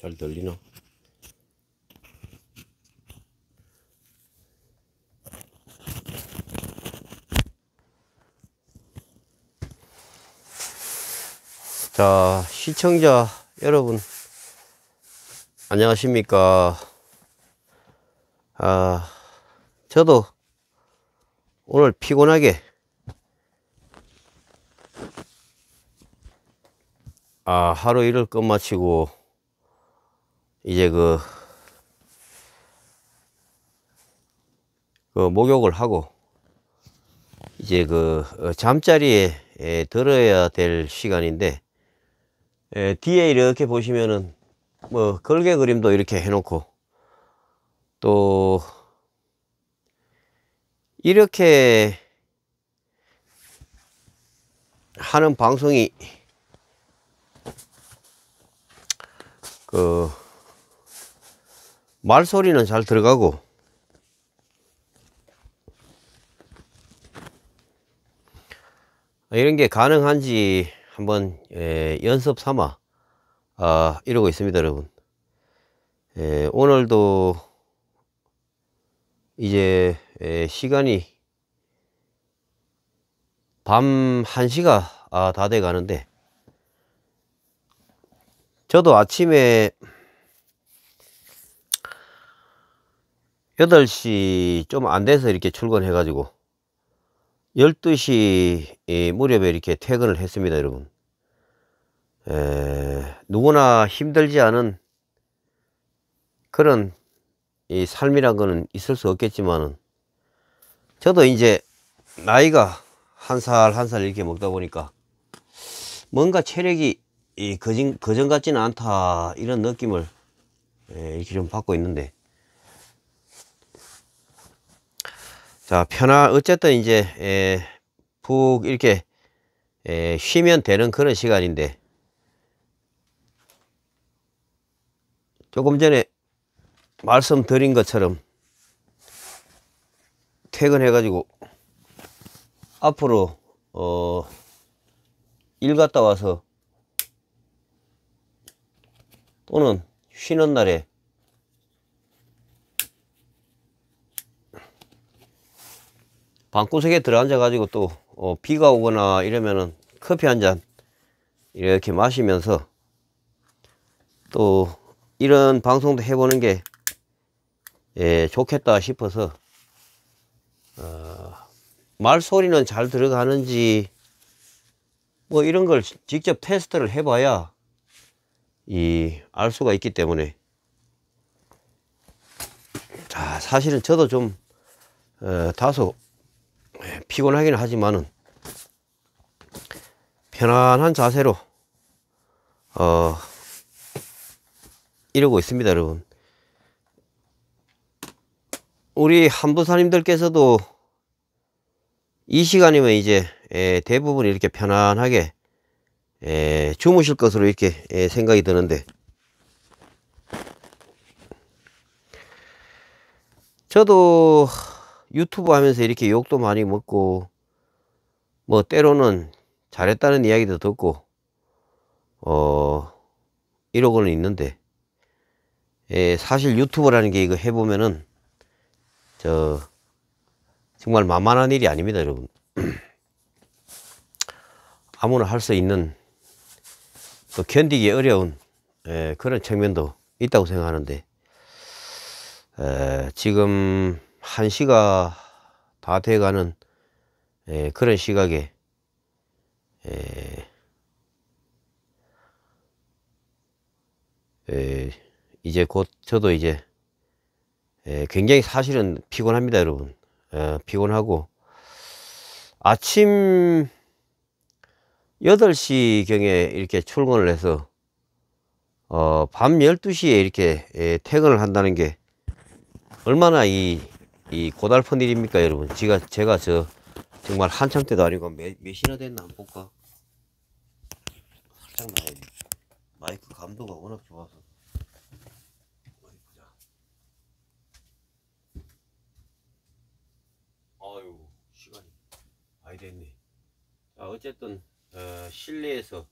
잘 들리나? 자, 시청자 여러분, 안녕하십니까. 아, 저도 오늘 피곤하게, 아, 하루 일을 끝마치고, 이제 그, 그 목욕을 하고 이제 그 어, 잠자리에 들어야 될 시간인데 뒤에 이렇게 보시면은 뭐 걸개 그림도 이렇게 해놓고 또 이렇게 하는 방송이 그 말소리는 잘 들어가고 이런 게 가능한지 한번 예, 연습 삼아 아, 이러고 있습니다 여러분 예, 오늘도 이제 예, 시간이 밤 1시가 아, 다돼 가는데 저도 아침에 8시 좀 안 돼서 이렇게 출근해 가지고 12시 예, 무렵에 이렇게 퇴근을 했습니다 여러분 에, 누구나 힘들지 않은 그런 이 삶이란 거는 있을 수 없겠지만은 저도 이제 나이가 한 살 한살 한 살 이렇게 먹다 보니까 뭔가 체력이 이 거진, 거전 같지는 않다 이런 느낌을 에, 예, 이렇게 좀 받고 있는데 자 편하 어쨌든 이제 에, 푹 이렇게 에, 쉬면 되는 그런 시간인데 조금 전에 말씀드린 것처럼 퇴근해 가지고 앞으로 어, 일 갔다 와서 또는 쉬는 날에 방구석에 들어앉아 가지고 또 어, 비가 오거나 이러면은 커피 한 잔 이렇게 마시면서 또 이런 방송도 해보는 게 예, 좋겠다 싶어서 어, 말소리는 잘 들어가는지 뭐 이런 걸 직접 테스트를 해봐야 이 알 수가 있기 때문에 자 사실은 저도 좀 어, 다소 예, 피곤하긴 하지만은 편안한 자세로 어 이러고 있습니다 여러분 우리 한부사님들께서도 이 시간이면 이제 예, 대부분 이렇게 편안하게 예, 주무실 것으로 이렇게 생각이 드는데 저도 유튜브 하면서 이렇게 욕도 많이 먹고 뭐 때로는 잘했다는 이야기도 듣고 어 이러고는 있는데 예, 사실 유튜브라는 게 이거 해보면은 저 정말 만만한 일이 아닙니다 여러분 아무나 할 수 있는 또 견디기 어려운 예, 그런 측면도 있다고 생각하는데 에, 지금 1시가 다 돼가는 에, 예, 그런 시각에 에, 예, 에, 예, 이제 곧 저도 이제 에, 굉장히 사실은 피곤합니다 여러분 에, 피곤하고 아침 8시경에 이렇게 출근을 해서 어, 밤 12시에 이렇게 에, 퇴근을 한다는 게 얼마나 이이 고달픈 일입니까 여러분 제가 제가 저 정말 한참 때도 아니고 몇, 몇이나 됐나 한번 볼까 살짝 나야지 마이크 감도가 워낙 좋아서 어디 보자 아유 시간이 많이 됐네 자 어쨌든 어, 실내에서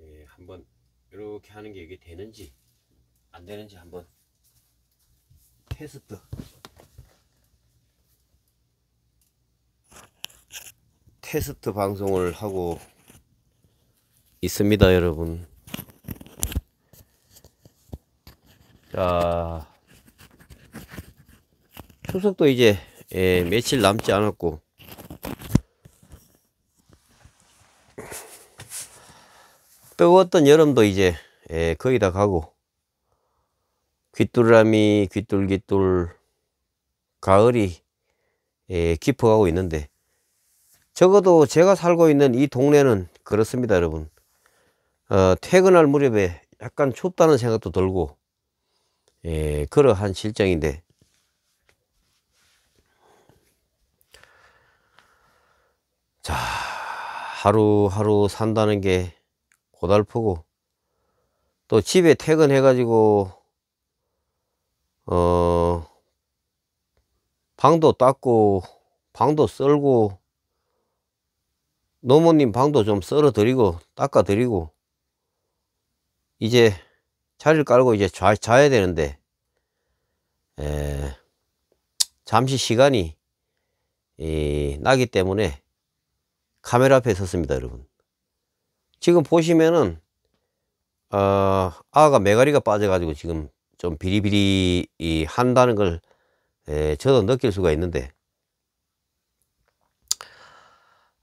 예, 한번 이렇게 하는 게 이게 되는지 안 되는지 한번 테스트 테스트 방송을 하고 있습니다, 여러분. 자, 추석도 이제 예, 며칠 남지 않았고, 빼웠던 여름도 이제 예, 거의 다 가고, 귀뚜라미, 귀뚤귀뚤, 가을이 예, 깊어가고 있는데, 적어도 제가 살고 있는 이 동네는 그렇습니다 여러분 어, 퇴근할 무렵에 약간 춥다는 생각도 들고 예, 그러한 실정인데 자 하루하루 산다는 게 고달프고 또 집에 퇴근해 가지고 어 방도 닦고 방도 썰고 노모님 방도 좀 썰어드리고 닦아드리고 이제 자리를 깔고 이제 자, 자야 되는데 에, 잠시 시간이 이, 나기 때문에 카메라 앞에 섰습니다 여러분 지금 보시면은 어, 아가 메가리가 빠져가지고 지금 좀 비리비리 한다는 걸 에, 저도 느낄 수가 있는데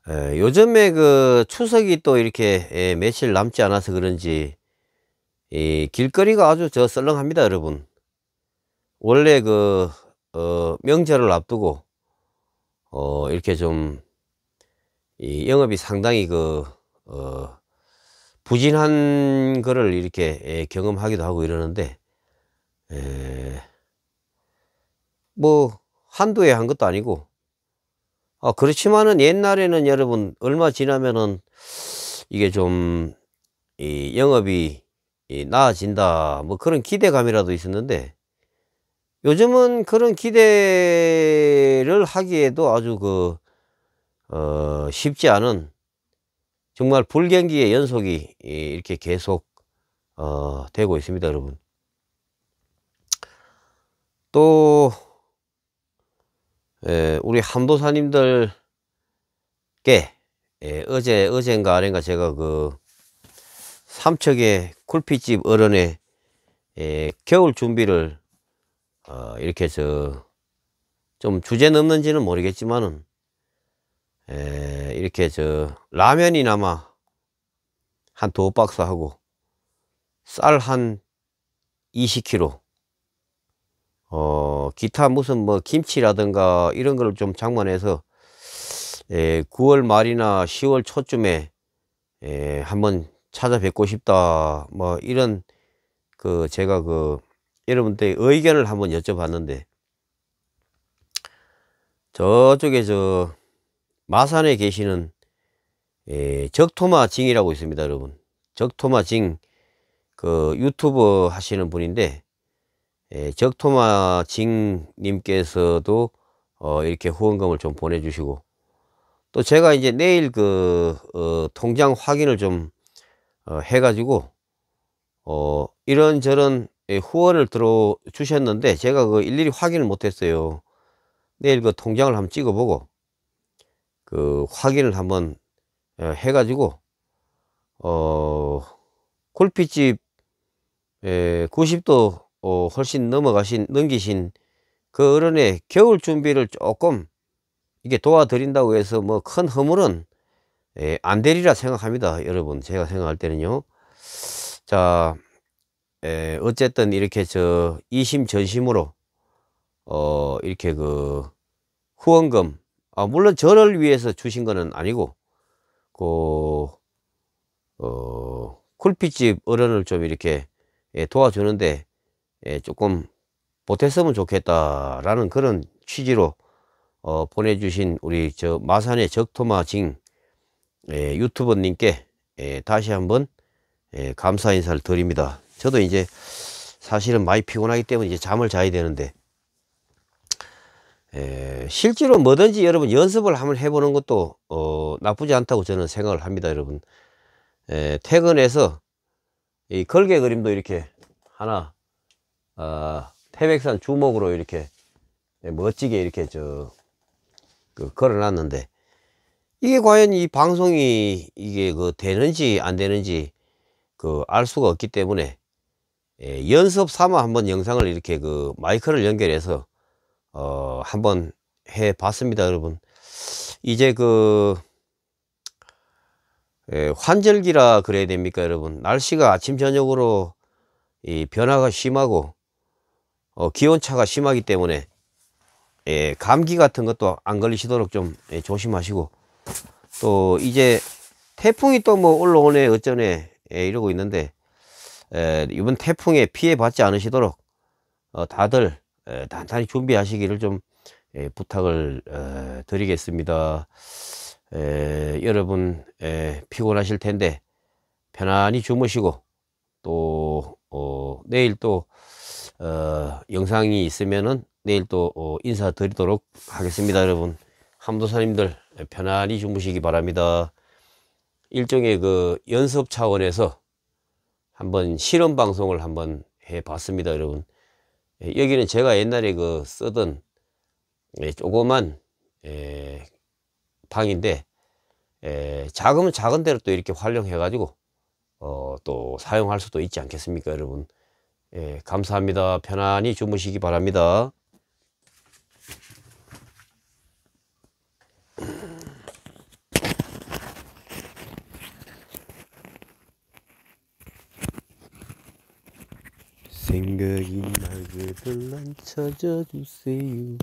에, 요즘에 그 추석이 또 이렇게 에, 며칠 남지 않아서 그런지 이 길거리가 아주 저 썰렁합니다 여러분 원래 그 어, 명절을 앞두고 어, 이렇게 좀 이 영업이 상당히 그 어, 부진한 거를 이렇게 에, 경험하기도 하고 이러는데 에, 뭐 한두 에한 것도 아니고 아, 그렇지만은 옛날에는 여러분 얼마 지나면은 이게 좀이 영업이 이 나아진다 뭐 그런 기대감이라도 있었는데 요즘은 그런 기대를 하기에도 아주 그 어, 쉽지 않은 정말 불경기의 연속이 이렇게 계속 어, 되고 있습니다 여러분 또 에, 우리 함도사님들께 에, 어제 어젠가 아닌가 제가 그 삼척의 쿨피집 어른의 에, 겨울 준비를 어, 이렇게 저 좀 주제 넘는지는 모르겠지만은 에, 이렇게 저 라면이나마 한두 박스 하고 쌀 한 20kg 어, 기타 무슨 뭐 김치라든가 이런 걸 좀 장만해서 에, 예, 9월 말이나 10월 초쯤에 에, 예, 한번 찾아뵙고 싶다. 뭐 이런 그 제가 그 여러분들의 의견을 한번 여쭤봤는데 저쪽에 저 마산에 계시는 에, 예, 적토마징이라고 있습니다 여러분 적토마징 그 유튜브 하시는 분인데 예, 적토마 징님께서도 어, 이렇게 후원금을 좀 보내주시고 또 제가 이제 내일 그 어, 통장 확인을 좀 어, 해가지고 어, 이런저런 예, 후원을 들어 주셨는데 제가 그 일일이 확인을 못했어요. 내일 그 통장을 한번 찍어보고 그 확인을 한번 어, 해가지고 어 굴피집 90도 예, 어, 훨씬 넘어가신 넘기신 그 어른의 겨울 준비를 조금 이게 도와드린다고 해서 뭐 큰 허물은 예, 안 되리라 생각합니다 여러분 제가 생각할 때는요 자 예, 어쨌든 이렇게 저 이심전심으로 어 이렇게 그 후원금 아 물론 저를 위해서 주신 거는 아니고 그 어 쿨피집 어른을 좀 이렇게 예, 도와주는데 예, 조금 보탰으면 좋겠다라는 그런 취지로 어, 보내주신 우리 저 마산의 적토마징 예, 유튜버님께 예, 다시 한번 예, 감사 인사를 드립니다. 저도 이제 사실은 많이 피곤하기 때문에 이제 잠을 자야 되는데 에, 예, 실제로 뭐든지 여러분 연습을 한번 해보는 것도 어, 나쁘지 않다고 저는 생각을 합니다 여러분 에, 예, 퇴근해서 이 걸개 그림도 이렇게 하나 어, 태백산 주먹으로 이렇게 멋지게 이렇게 저그 걸어놨는데 이게 과연 이 방송이 이게 그 되는지 안 되는지 그 알 수가 없기 때문에 예, 연습 삼아 한번 영상을 이렇게 그 마이크를 연결해서 어 한번 해 봤습니다 여러분 이제 그 예, 환절기라 그래야 됩니까 여러분 날씨가 아침 저녁으로 이 변화가 심하고 어, 기온차가 심하기 때문에 예, 감기 같은 것도 안 걸리시도록 좀 예, 조심하시고 또 이제 태풍이 또 뭐 올라오네 어쩌네 예, 이러고 있는데 예, 이번 태풍에 피해 받지 않으시도록 어, 다들 예, 단단히 준비하시기를 좀 예, 부탁을 예, 드리겠습니다 예, 여러분 예, 피곤하실 텐데 편안히 주무시고 또 어, 내일 또 어, 영상이 있으면은 내일 또 어, 인사드리도록 하겠습니다 여러분 함도사님들 편안히 주무시기 바랍니다 일종의 그 연습 차원에서 한번 실험 방송을 한번 해 봤습니다 여러분 예, 여기는 제가 옛날에 그 쓰던 예, 조그만 예, 방인데 작으면 작은 대로 또 이렇게 활용해 가지고 어, 또 사용할 수도 있지 않겠습니까 여러분 예, 감사합니다. 편안히 주무시기 바랍니다. 생각이 나게 별난 찾아주세요.